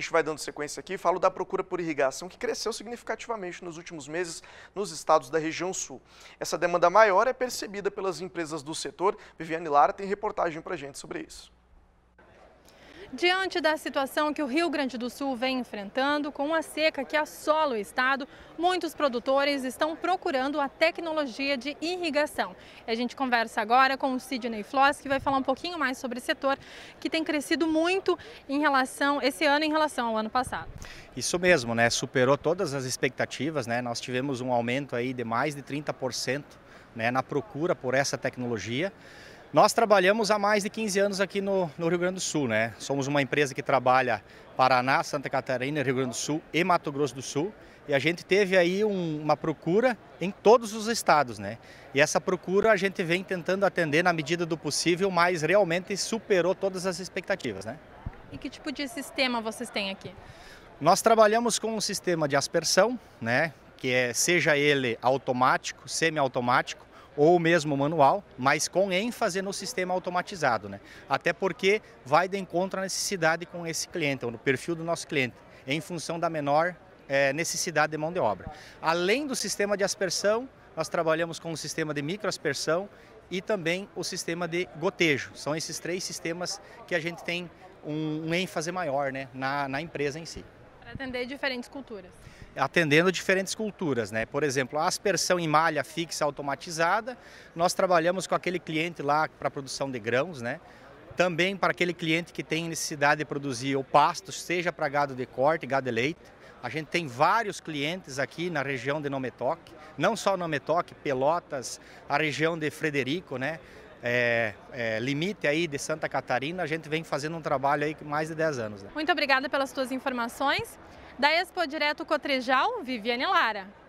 gente vai dando sequência aqui, falo da procura por irrigação, que cresceu significativamente nos últimos meses nos estados da região sul. Essa demanda maior é percebida pelas empresas do setor. Viviane Lara tem reportagem para a gente sobre isso. Diante da situação que o Rio Grande do Sul vem enfrentando, com a seca que assola o estado, muitos produtores estão procurando a tecnologia de irrigação. a gente conversa agora com o Sidney Floss, que vai falar um pouquinho mais sobre esse setor, que tem crescido muito em relação esse ano em relação ao ano passado. Isso mesmo, né? Superou todas as expectativas, né? Nós tivemos um aumento aí de mais de 30% né, na procura por essa tecnologia. Nós trabalhamos há mais de 15 anos aqui no, no, Rio Grande do Sul, né? Somos uma empresa que trabalha Paraná, Santa Catarina, Rio Grande do Sul e Mato Grosso do Sul. E a gente teve aí um, uma procura em todos os estados, né? E essa procura a gente vem tentando atender na medida do possível, mas realmente superou todas as expectativas, né? E que tipo de sistema vocês têm aqui? Nós trabalhamos com um sistema de aspersão, né? Que é, seja ele automático, semi automático ou mesmo manual, mas com ênfase no sistema automatizado, né? Até porque vai de encontro à necessidade com esse cliente, ou no perfil do nosso cliente, em função da menor é, necessidade de mão de obra. Além do sistema de aspersão, nós trabalhamos com o sistema de microaspersão e também o sistema de gotejo. São esses três sistemas que a gente tem um, um ênfase maior né, na, na empresa em si. Atender diferentes culturas. Atendendo diferentes culturas, né? Por exemplo, a aspersão em malha fixa automatizada, nós trabalhamos com aquele cliente lá para produção de grãos, né? Também para aquele cliente que tem necessidade de produzir o pasto, seja para gado de corte, gado de leite. A gente tem vários clientes aqui na região de Nometoc, não só Nometoc, Pelotas, a região de Frederico, né? é, é, limite aí de Santa Catarina, a gente vem fazendo um trabalho aí mais de 10 anos. Né? Muito obrigada pelas tuas informações. Da Expo Direto Cotrijal, Viviane Lara.